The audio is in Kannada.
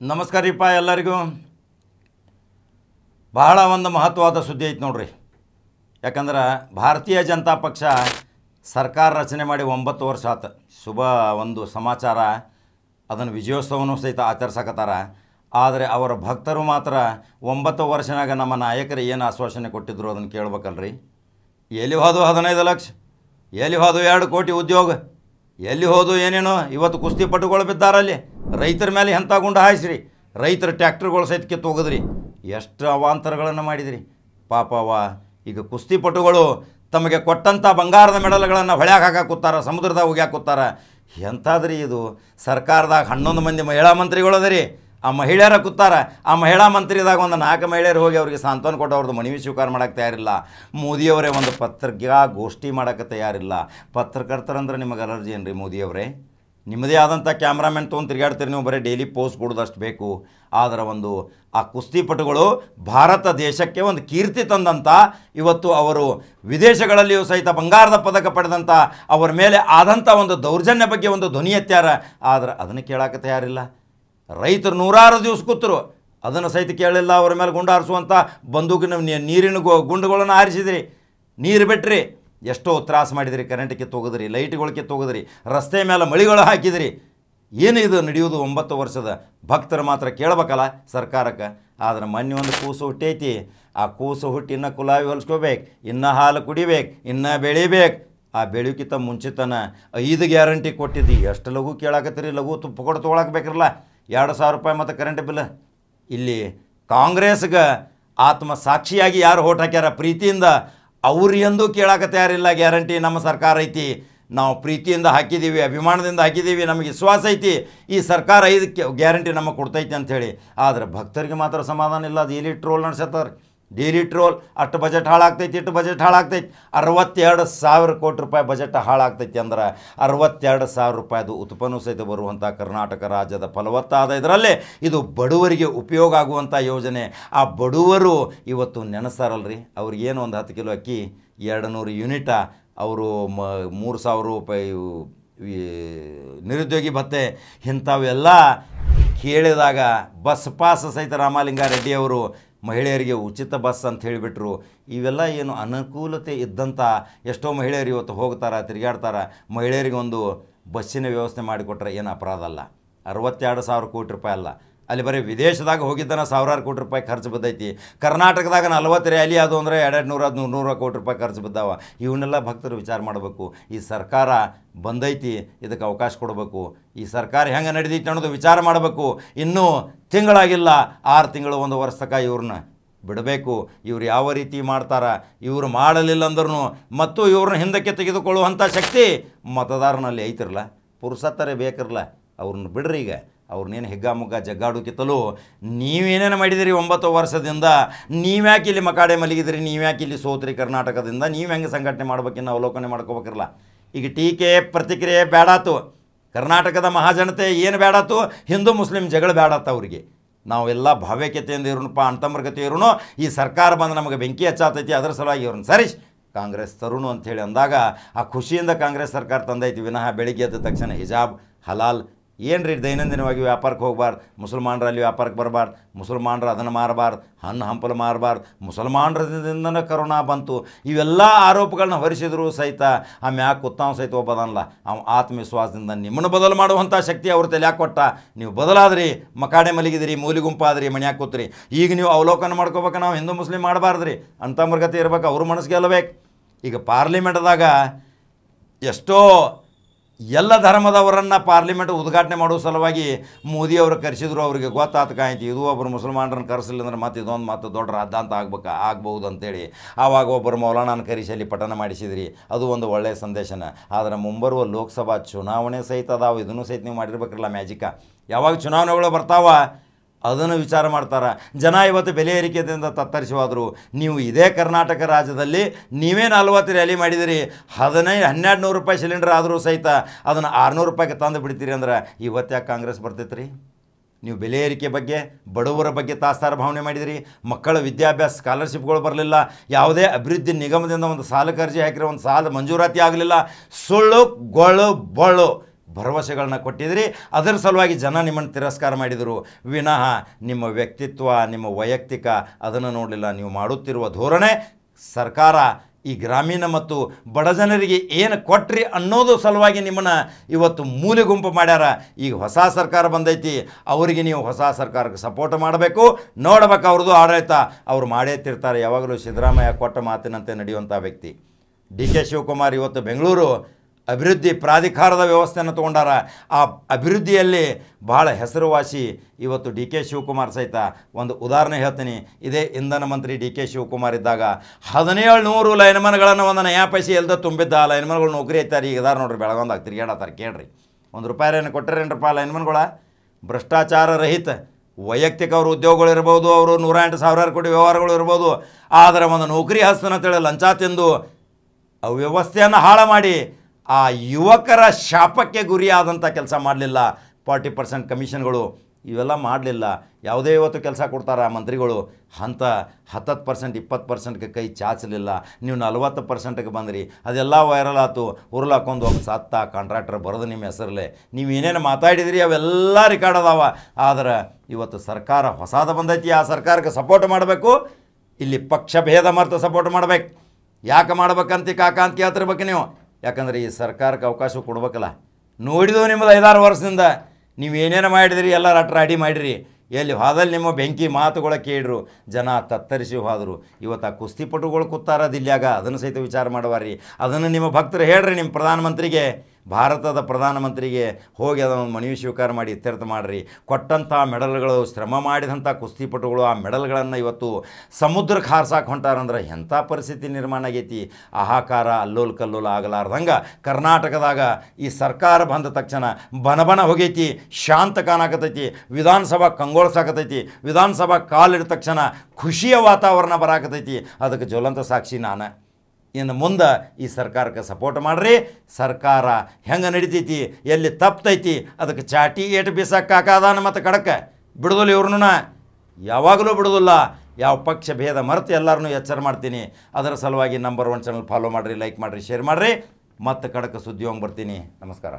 ನಮಸ್ಕಾರ ನಮಸ್ಕಾರಪ್ಪ ಎಲ್ಲರಿಗೂ ಬಹಳ ಒಂದು ಮಹತ್ವವಾದ ಸುದ್ದಿ ಐತೆ ನೋಡ್ರಿ ಯಾಕಂದ್ರೆ ಭಾರತೀಯ ಜನತಾ ಪಕ್ಷ ಸರ್ಕಾರ ರಚನೆ ಮಾಡಿ ಒಂಬತ್ತು ವರ್ಷ ಆತ ಶುಭ ಒಂದು ಸಮಾಚಾರ ಅದನ್ನು ವಿಜಯೋತ್ಸವನೂ ಸಹಿತ ಆಚರಿಸಕತ್ತಾರ ಆದರೆ ಅವರ ಭಕ್ತರು ಮಾತ್ರ ಒಂಬತ್ತು ವರ್ಷನಾಗ ನಮ್ಮ ನಾಯಕರು ಏನು ಆಶ್ವಾಸನೆ ಕೊಟ್ಟಿದ್ರು ಅದನ್ನು ಕೇಳ್ಬೇಕಲ್ರಿ ಎಲ್ಲಿ ಹೋದು ಹದಿನೈದು ಲಕ್ಷ ಎಲ್ಲಿ ಹೋದು ಎರಡು ಕೋಟಿ ಉದ್ಯೋಗ ಎಲ್ಲಿ ಹೋದು ಏನೇನೋ ಇವತ್ತು ಕುಸ್ತಿ ಪಟುಗಳು ಬಿದ್ದಾರಲ್ಲಿ ರೈತರ ಮೇಲೆ ಎಂಥ ಗುಂಡ ಹಾಯಿಸ್ರಿ ರೈತರ ಟ್ಯಾಕ್ಟ್ರ್ಗಳು ಸಹಿತ ಕಿತ್ತೋಗದ್ರಿ ಎಷ್ಟು ಅವಾಂತರಗಳನ್ನು ಮಾಡಿದಿರಿ ಪಾಪವ ಈಗ ಕುಸ್ತಿಪಟುಗಳು ತಮಗೆ ಕೊಟ್ಟಂಥ ಬಂಗಾರದ ಮೆಡಲ್ಗಳನ್ನು ಹೊಳ್ಯಾಗ ಹಾಕಾಕೂತಾರ ಸಮುದ್ರದಾಗ ಹೋಗ್ಯಾಕೂತಾರ ಎಂಥಾದ್ರಿ ಇದು ಸರ್ಕಾರದಾಗ ಹನ್ನೊಂದು ಮಂದಿ ಮಹಿಳಾ ಮಂತ್ರಿಗಳು ಅದರಿ ಆ ಮಹಿಳೆಯರ ಕೂತಾರ ಆ ಮಹಿಳಾ ಮಂತ್ರಿದಾಗ ಒಂದು ನಾಲ್ಕು ಮಹಿಳೆಯರು ಹೋಗಿ ಅವ್ರಿಗೆ ಸಾಂತ್ವನ ಕೊಟ್ಟು ಅವ್ರದ್ದು ಮನವಿ ಸ್ವೀಕಾರ ಮಾಡಕ್ಕೆ ತಯಾರಿಲ್ಲ ಮೋದಿಯವರೇ ಒಂದು ಗೋಷ್ಠಿ ಮಾಡೋಕ್ಕೆ ತಯಾರಿಲ್ಲ ಪತ್ರಕರ್ತರಂದ್ರೆ ನಿಮಗೆ ಅಲರ್ಜಿ ಏನು ರೀ ಮೋದಿಯವರೇ ನಿಮ್ಮದೇ ಆದಂಥ ಕ್ಯಾಮ್ರಾಮ್ಯಾನ್ ತೊಗೊಂಡು ತಿರುಗಾಡ್ತೀರಿ ನೀವು ಬರೀ ಡೈಲಿ ಪೋಸ್ಟ್ ಕೊಡೋದಷ್ಟು ಬೇಕು ಆದರೆ ಒಂದು ಆ ಕುಸ್ತಿಪಟುಗಳು ಭಾರತ ದೇಶಕ್ಕೆ ಒಂದು ಕೀರ್ತಿ ತಂದಂಥ ಇವತ್ತು ಅವರು ವಿದೇಶಗಳಲ್ಲಿಯೂ ಸಹಿತ ಬಂಗಾರದ ಪದಕ ಪಡೆದಂಥ ಅವರ ಮೇಲೆ ಆದಂಥ ಒಂದು ದೌರ್ಜನ್ಯ ಬಗ್ಗೆ ಒಂದು ಧ್ವನಿ ಎತ್ತಾರ ಆದರೆ ಅದನ್ನು ಕೇಳಕ್ಕೆ ತಯಾರಿಲ್ಲ ರೈತರು ನೂರಾರು ದಿವಸ ಕೂತರು ಅದನ್ನು ಸಹಿತ ಕೇಳಿಲ್ಲ ಅವರ ಮೇಲೆ ಗುಂಡು ಹಾರಿಸುವಂಥ ಬಂದೂಕಿನ ನೀರಿನ ಗುಂಡುಗಳನ್ನು ಹಾರಿಸಿದ್ರಿ ನೀರು ಬಿಟ್ರಿ ಎಷ್ಟೋ ತ್ರಾಸು ಮಾಡಿದಿರಿ ಕರೆಂಟ್ ಕಿತ್ತೋಗಿದ್ರಿ ಲೈಟ್ಗಳು ಕಿತ್ತೋಗಿದ್ರಿ ರಸ್ತೆ ಮೇಲೆ ಮಳಿಗಳು ಹಾಕಿದಿರಿ ಏನು ಇದು ನಡೆಯುವುದು ಒಂಬತ್ತು ವರ್ಷದ ಭಕ್ತರು ಮಾತ್ರ ಕೇಳಬೇಕಲ್ಲ ಸರ್ಕಾರಕ್ಕೆ ಆದರೆ ಮೊನ್ನೆ ಒಂದು ಕೂಸು ಹುಟ್ಟೈತಿ ಆ ಕೂಸು ಹುಟ್ಟಿ ಇನ್ನೂ ಕುಲಾವಿ ಹೊಲಿಸ್ಕೋಬೇಕು ಇನ್ನೂ ಹಾಲು ಕುಡಿಬೇಕು ಇನ್ನೂ ಬೆಳಿಬೇಕು ಆ ಬೆಳಿಕಿತ ಮುಂಚಿತನ ಐದು ಗ್ಯಾರಂಟಿ ಕೊಟ್ಟಿದ್ದು ಎಷ್ಟು ಲಘು ಕೇಳಾಕತ್ತೀರಿ ಲಘು ತುಪ್ಪ ಕೊಟ್ಟು ತೊಗೊಳಕ್ಕೆ ಎರಡು ಸಾವಿರ ರೂಪಾಯಿ ಮತ್ತು ಕರೆಂಟ್ ಬಿಲ್ ಇಲ್ಲಿ ಕಾಂಗ್ರೆಸ್ಗೆ ಆತ್ಮ ಸಾಕ್ಷಿಯಾಗಿ ಯಾರು ಓಟ್ ಹಾಕ್ಯಾರ ಪ್ರೀತಿಯಿಂದ ಅವ್ರು ಎಂದು ಕೇಳಕ್ಕೆ ತಯಾರಿಲ್ಲ ಗ್ಯಾರಂಟಿ ನಮ್ಮ ಸರ್ಕಾರ ಐತಿ ನಾವು ಪ್ರೀತಿಯಿಂದ ಹಾಕಿದ್ದೀವಿ ಅಭಿಮಾನದಿಂದ ಹಾಕಿದ್ದೀವಿ ನಮಗೆ ವಿಶ್ವಾಸ ಐತಿ ಈ ಸರ್ಕಾರ ಇದಕ್ಕೆ ಗ್ಯಾರಂಟಿ ನಮಗೆ ಕೊಡ್ತೈತಿ ಅಂಥೇಳಿ ಆದರೆ ಭಕ್ತರಿಗೆ ಮಾತ್ರ ಸಮಾಧಾನ ಇಲ್ಲ ಅದು ಎಲ್ಲಿ ಟ್ರೋಲ್ ನಡೆಸತ್ತಾರೆ ಡೈರಿ ಟ್ರೋಲ್ ಅಷ್ಟು ಬಜೆಟ್ ಹಾಳಾಗ್ತೈತಿ ಇಷ್ಟು ಬಜೆಟ್ ಹಾಳಾಗ್ತೈತಿ ಅರವತ್ತೆರಡು ಸಾವಿರ ಕೋಟಿ ರೂಪಾಯಿ ಬಜೆಟ್ ಹಾಳಾಗ್ತೈತಿ ಅಂದ್ರೆ ಅರವತ್ತೆರಡು ಸಾವಿರ ರೂಪಾಯಿದು ಉತ್ಪನ್ನ ಸಹಿತ ಬರುವಂಥ ಕರ್ನಾಟಕ ರಾಜ್ಯದ ಫಲವತ್ತಾದ ಇದರಲ್ಲೇ ಇದು ಬಡವರಿಗೆ ಉಪಯೋಗ ಆಗುವಂಥ ಯೋಜನೆ ಆ ಬಡವರು ಇವತ್ತು ನೆನೆಸ್ತಾರಲ್ರಿ ಅವ್ರಿಗೇನು ಒಂದು ಹತ್ತು ಕಿಲೋ ಅಕ್ಕಿ ಎರಡು ನೂರು ಯೂನಿಟ ಅವರು ಮ ಮೂರು ಸಾವಿರ ರೂಪಾಯಿ ನಿರುದ್ಯೋಗಿ ಭತ್ತೆ ಇಂಥವೆಲ್ಲ ಕೇಳಿದಾಗ ಬಸ್ ಪಾಸ್ ಸಹಿತ ರಾಮಲಿಂಗಾರೆಡ್ಡಿಯವರು ಮಹಿಳೆಯರಿಗೆ ಉಚಿತ ಬಸ್ ಅಂತ ಹೇಳಿಬಿಟ್ರು ಇವೆಲ್ಲ ಏನು ಅನುಕೂಲತೆ ಇದ್ದಂಥ ಎಷ್ಟೋ ಮಹಿಳೆಯರು ಇವತ್ತು ಹೋಗ್ತಾರೆ ತಿರುಗಾಡ್ತಾರೆ ಮಹಿಳೆಯರಿಗೆ ಒಂದು ಬಸ್ಸಿನ ವ್ಯವಸ್ಥೆ ಮಾಡಿಕೊಟ್ರೆ ಏನು ಅಪರಾಧ ಅಲ್ಲ ಅರವತ್ತೆರಡು ಸಾವಿರ ಕೋಟಿ ರೂಪಾಯಿ ಅಲ್ಲ ಅಲ್ಲಿ ಬರೀ ವಿದೇಶದಾಗ ಹೋಗಿದ್ದಾನೆ ಸಾವಿರಾರು ಕೋಟಿ ರೂಪಾಯಿ ಖರ್ಚು ಬಿದ್ದೈತಿ ಕರ್ನಾಟಕದಾಗ ನಲ್ವತ್ತು ರ್ಯಾಲಿ ಅದು ಅಂದರೆ ಎರಡು ನೂರ ನೂರ ಕೋಟಿ ರೂಪಾಯಿ ಖರ್ಚು ಬಿದ್ದಾವ ಇವನ್ನೆಲ್ಲ ಭಕ್ತರು ವಿಚಾರ ಮಾಡಬೇಕು ಈ ಸರ್ಕಾರ ಬಂದೈತಿ ಇದಕ್ಕೆ ಅವಕಾಶ ಕೊಡಬೇಕು ಈ ಸರ್ಕಾರ ಹೆಂಗೆ ನಡೆದೈತಿ ಅನ್ನೋದು ವಿಚಾರ ಮಾಡಬೇಕು ಇನ್ನೂ ತಿಂಗಳಾಗಿಲ್ಲ ಆರು ತಿಂಗಳು ಒಂದು ವರ್ಷ ತಕ ಇವ್ರನ್ನ ಬಿಡಬೇಕು ಇವ್ರು ಯಾವ ರೀತಿ ಮಾಡ್ತಾರೆ ಇವರು ಮಾಡಲಿಲ್ಲ ಅಂದ್ರೂ ಮತ್ತು ಇವ್ರನ್ನ ಹಿಂದಕ್ಕೆ ತೆಗೆದುಕೊಳ್ಳುವಂಥ ಶಕ್ತಿ ಮತದಾರನಲ್ಲಿ ಐತಿರಲ್ಲ ಪುರುಸತ್ತರೇ ಬೇಕಿರಲ್ಲ ಅವ್ರನ್ನ ಬಿಡ್ರಿ ಈಗ ಅವ್ರನ್ನೇನು ಹಿಗ್ಗಾಮುಗ್ಗ ಜಗ್ಗಾಡೋಕಿತ್ತಲೋ ನೀವೇನೇನು ಮಾಡಿದಿರಿ ಒಂಬತ್ತು ವರ್ಷದಿಂದ ನೀವ್ಯಾಕೆ ಇಲ್ಲಿ ಮಕಾಡೆ ಮಲಗಿದಿರಿ ನೀವ್ಯಾಕೆ ಇಲ್ಲಿ ಸೋತ್ರಿ ಕರ್ನಾಟಕದಿಂದ ನೀವು ಹೆಂಗೆ ಸಂಘಟನೆ ಮಾಡ್ಬೇಕಿನ್ನು ಅವಲೋಕನೆ ಮಾಡ್ಕೋಬೇಕಿರಲ್ಲ ಈಗ ಟೀಕೆ ಪ್ರತಿಕ್ರಿಯೆ ಬೇಡಾತು ಕರ್ನಾಟಕದ ಮಹಾಜನತೆ ಏನು ಬೇಡಾತು ಹಿಂದೂ ಮುಸ್ಲಿಂ ಜಗಳ ಬೇಡತ್ತ ಅವರಿಗೆ ನಾವೆಲ್ಲ ಭಾವ್ಯಕ್ಯತೆಯಿಂದ ಇರೋನಪ್ಪ ಅಂತಮ್ರಗತೆ ಇರೋನು ಈ ಸರ್ಕಾರ ಬಂದು ನಮಗೆ ಬೆಂಕಿ ಹಚ್ಚಾತೈತಿ ಅದರ ಸಲುವಾಗಿ ಇವ್ರನ್ನ ಸರಿ ಕಾಂಗ್ರೆಸ್ ತರುಣು ಹೇಳಿ ಅಂದಾಗ ಆ ಖುಷಿಯಿಂದ ಕಾಂಗ್ರೆಸ್ ಸರ್ಕಾರ ತಂದೈತಿ ವಿನಃ ಬೆಳಿಗ್ಗೆ ಎದ್ದ ತಕ್ಷಣ ಹಿಜಾಬ್ ಹಲಾಲ್ ಏನು ರೀ ದೈನಂದಿನವಾಗಿ ವ್ಯಾಪಾರಕ್ಕೆ ಹೋಗಬಾರ್ದು ಮುಸಲ್ಮಾನರು ಅಲ್ಲಿ ವ್ಯಾಪಾರಕ್ಕೆ ಬರಬಾರ್ದು ಮುಸಲ್ಮಾನರು ಅದನ್ನು ಮಾರಬಾರ್ದು ಹಣ್ಣು ಹಂಪಲು ಮಾರಬಾರ್ದು ಮುಸಲ್ಮಾನರದಿಂದನೇ ಕರೋನಾ ಬಂತು ಇವೆಲ್ಲ ಆರೋಪಗಳನ್ನ ಹೊರಿಸಿದ್ರು ಸಹಿತ ಆ ಮ್ಯಾಕ್ ಉತ್ತಮ ಸಹಿತ ಒಬ್ಬದಲ್ಲ ಅವ ಆತ್ಮವಿಶ್ವಾಸದಿಂದ ನಿಮ್ಮನ್ನು ಬದಲು ಮಾಡುವಂಥ ಶಕ್ತಿ ಅವ್ರ ತಲೆ ಕೊಟ್ಟ ನೀವು ಬದಲಾದ್ರಿ ಮಕಾಡೆ ಮಲಗಿದಿರಿ ಮೂಲಿ ಗುಂಪಾದ್ರಿ ಮನೆ ಕೂತ್ರಿ ಈಗ ನೀವು ಅವಲೋಕನ ಮಾಡ್ಕೋಬೇಕು ನಾವು ಹಿಂದೂ ಮುಸ್ಲಿಂ ಮಾಡಬಾರ್ದ್ರಿ ಅಂತ ಮೃಗತೆ ಇರ್ಬೇಕು ಅವ್ರ ಮನಸ್ಸಿಗೆ ಅಲ್ಲಬೇಕು ಈಗ ಪಾರ್ಲಿಮೆಂಟ್ದಾಗ ಎಷ್ಟೋ ಎಲ್ಲ ಧರ್ಮದವರನ್ನು ಪಾರ್ಲಿಮೆಂಟ್ ಉದ್ಘಾಟನೆ ಮಾಡೋ ಸಲುವಾಗಿ ಮೋದಿಯವರು ಕರೆಸಿದ್ರು ಅವರಿಗೆ ಗೊತ್ತಾತ ಕಾಯ್ತು ಇದು ಒಬ್ಬರು ಮುಸಲ್ಮಾನರನ್ನು ಕರೆಸಲಿಲ್ಲ ಅಂದ್ರೆ ಮತ್ತೆ ಇದೊಂದು ಮತ್ತು ದೊಡ್ಡ ಅಂತ ಆಗ್ಬೇಕು ಆಗ್ಬೋದು ಅಂತೇಳಿ ಆವಾಗ ಒಬ್ಬರು ಮೌಲಾನನ್ನು ಕರೆಸಿ ಅಲ್ಲಿ ಪಠನ ಮಾಡಿಸಿದ್ರಿ ಅದು ಒಂದು ಒಳ್ಳೆಯ ಸಂದೇಶನ ಆದರೆ ಮುಂಬರುವ ಲೋಕಸಭಾ ಚುನಾವಣೆ ಸಹಿತ ಅದಾವೆ ಇದನ್ನು ಸಹಿತ ನೀವು ಮಾಡಿರ್ಬೇಕಲ್ಲ ಮ್ಯಾಜಿಕ ಯಾವಾಗ ಚುನಾವಣೆಗಳು ಬರ್ತಾವ ಅದನ್ನು ವಿಚಾರ ಮಾಡ್ತಾರೆ ಜನ ಇವತ್ತು ಬೆಲೆ ಏರಿಕೆಯಿಂದ ತತ್ತರಿಸುವಾದರು ನೀವು ಇದೇ ಕರ್ನಾಟಕ ರಾಜ್ಯದಲ್ಲಿ ನೀವೇ ನಲ್ವತ್ತು ರ್ಯಾಲಿ ಮಾಡಿದಿರಿ ಹದಿನೈದು ಹನ್ನೆರಡು ನೂರು ರೂಪಾಯಿ ಸಿಲಿಂಡರ್ ಆದರೂ ಸಹಿತ ಅದನ್ನು ಆರುನೂರು ರೂಪಾಯಿಗೆ ತಂದು ಬಿಡ್ತೀರಿ ಅಂದ್ರೆ ಇವತ್ತು ಕಾಂಗ್ರೆಸ್ ಬರ್ತೈತೆ ರೀ ನೀವು ಬೆಲೆ ಏರಿಕೆ ಬಗ್ಗೆ ಬಡವರ ಬಗ್ಗೆ ತಾಸ್ತಾರ ಭಾವನೆ ಮಾಡಿದಿರಿ ಮಕ್ಕಳ ವಿದ್ಯಾಭ್ಯಾಸ ಸ್ಕಾಲರ್ಶಿಪ್ಗಳು ಬರಲಿಲ್ಲ ಯಾವುದೇ ಅಭಿವೃದ್ಧಿ ನಿಗಮದಿಂದ ಒಂದು ಸಾಲಕ್ಕೆ ಅರ್ಜಿ ಹಾಕಿರೋ ಒಂದು ಸಾಲ ಮಂಜೂರಾತಿ ಆಗಲಿಲ್ಲ ಸುಳ್ಳು ಗೊಳು ಬೊಳು ಭರವಸೆಗಳನ್ನ ಕೊಟ್ಟಿದ್ರಿ ಅದರ ಸಲುವಾಗಿ ಜನ ನಿಮ್ಮನ್ನು ತಿರಸ್ಕಾರ ಮಾಡಿದರು ವಿನಃ ನಿಮ್ಮ ವ್ಯಕ್ತಿತ್ವ ನಿಮ್ಮ ವೈಯಕ್ತಿಕ ಅದನ್ನು ನೋಡಲಿಲ್ಲ ನೀವು ಮಾಡುತ್ತಿರುವ ಧೋರಣೆ ಸರ್ಕಾರ ಈ ಗ್ರಾಮೀಣ ಮತ್ತು ಬಡ ಜನರಿಗೆ ಏನು ಕೊಟ್ರಿ ಅನ್ನೋದು ಸಲುವಾಗಿ ನಿಮ್ಮನ್ನು ಇವತ್ತು ಮೂಲೆ ಗುಂಪು ಮಾಡ್ಯಾರ ಈಗ ಹೊಸ ಸರ್ಕಾರ ಬಂದೈತಿ ಅವರಿಗೆ ನೀವು ಹೊಸ ಸರ್ಕಾರಕ್ಕೆ ಸಪೋರ್ಟ್ ಮಾಡಬೇಕು ನೋಡಬೇಕು ಅವ್ರದ್ದು ಆಡಳಿತ ಅವ್ರು ಮಾಡೇತಿರ್ತಾರೆ ಯಾವಾಗಲೂ ಸಿದ್ದರಾಮಯ್ಯ ಕೊಟ್ಟ ಮಾತಿನಂತೆ ನಡೆಯುವಂಥ ವ್ಯಕ್ತಿ ಡಿ ಕೆ ಶಿವಕುಮಾರ್ ಇವತ್ತು ಬೆಂಗಳೂರು ಅಭಿವೃದ್ಧಿ ಪ್ರಾಧಿಕಾರದ ವ್ಯವಸ್ಥೆಯನ್ನು ತಗೊಂಡಾರ ಆ ಅಭಿವೃದ್ಧಿಯಲ್ಲಿ ಬಹಳ ಹೆಸರುವಾಸಿ ಇವತ್ತು ಡಿ ಕೆ ಶಿವಕುಮಾರ್ ಸಹಿತ ಒಂದು ಉದಾಹರಣೆ ಹೇಳ್ತೀನಿ ಇದೇ ಇಂಧನ ಮಂತ್ರಿ ಡಿ ಕೆ ಶಿವಕುಮಾರ್ ಇದ್ದಾಗ ಹದಿನೇಳು ನೂರು ಲೈನ್ಮನ್ಗಳನ್ನು ಒಂದು ನಯಾ ಪೈಸೆ ಎಲ್ಲದೆ ತುಂಬಿದ್ದ ಲೈನ್ಮನ್ಗಳು ನೌಕರಿ ಐತಾರೆ ಈಗ ಇದಾರೆ ನೋಡ್ರಿ ಬೆಳಗೊಂದಾಗ ತಿರ್ಗಾಡತ್ತಾರೆ ಕೇಳ್ರಿ ಒಂದು ರೂಪಾಯಿ ಕೊಟ್ಟರೇನ್ರಪ್ಪ ಲೈನ್ಮನ್ಗಳ ಭ್ರಷ್ಟಾಚಾರ ರಹಿತ ವೈಯಕ್ತಿಕ ಅವರು ಉದ್ಯೋಗಗಳು ಇರ್ಬೋದು ಅವರು ನೂರ ಎಂಟು ಸಾವಿರಾರು ಕೋಟಿ ವ್ಯವಹಾರಗಳು ಇರ್ಬೋದು ಆದರೆ ಒಂದು ನೌಕರಿ ಹಸ್ತನ ತಿಳಿ ಲಂಚ ತಿಂದು ಅವ್ಯವಸ್ಥೆಯನ್ನು ಹಾಳು ಮಾಡಿ ಆ ಯುವಕರ ಶಾಪಕ್ಕೆ ಗುರಿಯಾದಂಥ ಕೆಲಸ ಮಾಡಲಿಲ್ಲ ಫಾರ್ಟಿ ಪರ್ಸೆಂಟ್ ಕಮಿಷನ್ಗಳು ಇವೆಲ್ಲ ಮಾಡಲಿಲ್ಲ ಯಾವುದೇ ಇವತ್ತು ಕೆಲಸ ಕೊಡ್ತಾರೆ ಆ ಮಂತ್ರಿಗಳು ಅಂತ ಹತ್ತತ್ತು ಪರ್ಸೆಂಟ್ ಇಪ್ಪತ್ತು ಪರ್ಸೆಂಟ್ಗೆ ಕೈ ಚಾಚಲಿಲ್ಲ ನೀವು ನಲ್ವತ್ತು ಪರ್ಸೆಂಟ್ಗೆ ಬಂದ್ರಿ ಅದೆಲ್ಲ ವೈರಲ್ ಆಯಿತು ಉರುಳಾಕೊಂಡು ಒಬ್ಬ ಸತ್ತ ಕಾಂಟ್ರಾಕ್ಟರ್ ಬರೋದು ನಿಮ್ಮ ಹೆಸರಲ್ಲೇ ನೀವು ಏನೇನು ಮಾತಾಡಿದಿರಿ ಅವೆಲ್ಲ ರೆಕಾರ್ಡ್ ಅದಾವ ಆದರೆ ಇವತ್ತು ಸರ್ಕಾರ ಹೊಸಾದ ಬಂದೈತಿ ಆ ಸರ್ಕಾರಕ್ಕೆ ಸಪೋರ್ಟ್ ಮಾಡಬೇಕು ಇಲ್ಲಿ ಪಕ್ಷ ಭೇದ ಮರೆತು ಸಪೋರ್ಟ್ ಮಾಡ್ಬೇಕು ಯಾಕೆ ಮಾಡ್ಬೇಕಂತ ಕಾಕಾಂತಿ ಅಂತ ನೀವು ಯಾಕಂದರೆ ಈ ಸರ್ಕಾರಕ್ಕೆ ಅವಕಾಶ ಕೊಡ್ಬೇಕಲ್ಲ ನೋಡಿದೆವು ನಿಮ್ಮದು ಐದಾರು ವರ್ಷದಿಂದ ನೀವು ಏನೇನು ಮಾಡಿದಿರಿ ಎಲ್ಲ ಅಡಿ ಮಾಡಿರಿ ಎಲ್ಲಿ ಹೋದಲ್ಲಿ ನಿಮ್ಮ ಬೆಂಕಿ ಮಾತುಗಳ ಕೇಳಿರು ಜನ ತತ್ತರಿಸಿ ಹೋದರು ಇವತ್ತು ಆ ಕುಸ್ತಿಪಟುಗಳು ಕೂತಾರ ದಿಲ್ಯಾಗ ಅದನ್ನು ಸಹಿತ ವಿಚಾರ ರೀ ಅದನ್ನು ನಿಮ್ಮ ಭಕ್ತರು ಹೇಳ್ರಿ ನಿಮ್ಮ ಪ್ರಧಾನಮಂತ್ರಿಗೆ ಭಾರತದ ಪ್ರಧಾನಮಂತ್ರಿಗೆ ಹೋಗಿ ಅದನ್ನು ಮನವಿ ಸ್ವೀಕಾರ ಮಾಡಿ ಇತ್ಯರ್ಥ ಮಾಡಿರಿ ಕೊಟ್ಟಂಥ ಮೆಡಲ್ಗಳು ಶ್ರಮ ಮಾಡಿದಂಥ ಕುಸ್ತಿಪಟುಗಳು ಆ ಮೆಡಲ್ಗಳನ್ನು ಇವತ್ತು ಸಮುದ್ರಕ್ಕೆ ಹಾರ್ಸಾಕೆ ಹೊಂಟಾರಂದ್ರೆ ಎಂಥ ಪರಿಸ್ಥಿತಿ ನಿರ್ಮಾಣ ಆಗೈತಿ ಆಹಾಕಾರ ಅಲ್ಲೋಲ್ ಕಲ್ಲೋಲ ಆಗಲಾರ್ದಂಗೆ ಕರ್ನಾಟಕದಾಗ ಈ ಸರ್ಕಾರ ಬಂದ ತಕ್ಷಣ ಬನಬನ ಹೋಗೈತಿ ಶಾಂತ ಕಾಣಾಕತೈತಿ ವಿಧಾನಸಭಾ ಕಂಗೋಳ್ಸಾಕತೈತಿ ವಿಧಾನಸಭಾ ಕಾಲಿಡ ತಕ್ಷಣ ಖುಷಿಯ ವಾತಾವರಣ ಬರಾಕತೈತಿ ಅದಕ್ಕೆ ಜ್ವಲಂತ ಸಾಕ್ಷಿ ನಾನು ಇನ್ನು ಮುಂದೆ ಈ ಸರ್ಕಾರಕ್ಕೆ ಸಪೋರ್ಟ್ ಮಾಡಿರಿ ಸರ್ಕಾರ ಹೆಂಗೆ ನಡಿತೈತಿ ಎಲ್ಲಿ ತಪ್ತೈತಿ ಅದಕ್ಕೆ ಚಾಟಿ ಏಟು ಬೀಸಕ್ಕಾಗದಾನ ಮತ್ತು ಕಡಕ್ಕೆ ಬಿಡೋದಿಲ್ಲ ಇವ್ರನ್ನ ಯಾವಾಗಲೂ ಬಿಡೋದಿಲ್ಲ ಯಾವ ಪಕ್ಷ ಭೇದ ಮರೆತು ಎಲ್ಲರನ್ನೂ ಎಚ್ಚರ ಮಾಡ್ತೀನಿ ಅದರ ಸಲುವಾಗಿ ನಂಬರ್ ಒನ್ ಚಾನಲ್ ಫಾಲೋ ಮಾಡಿರಿ ಲೈಕ್ ಮಾಡಿರಿ ಶೇರ್ ಮಾಡಿರಿ ಮತ್ತು ಕಡಕ್ಕೆ ಸುದ್ದಿ ಹೋಗಿ ಬರ್ತೀನಿ ನಮಸ್ಕಾರ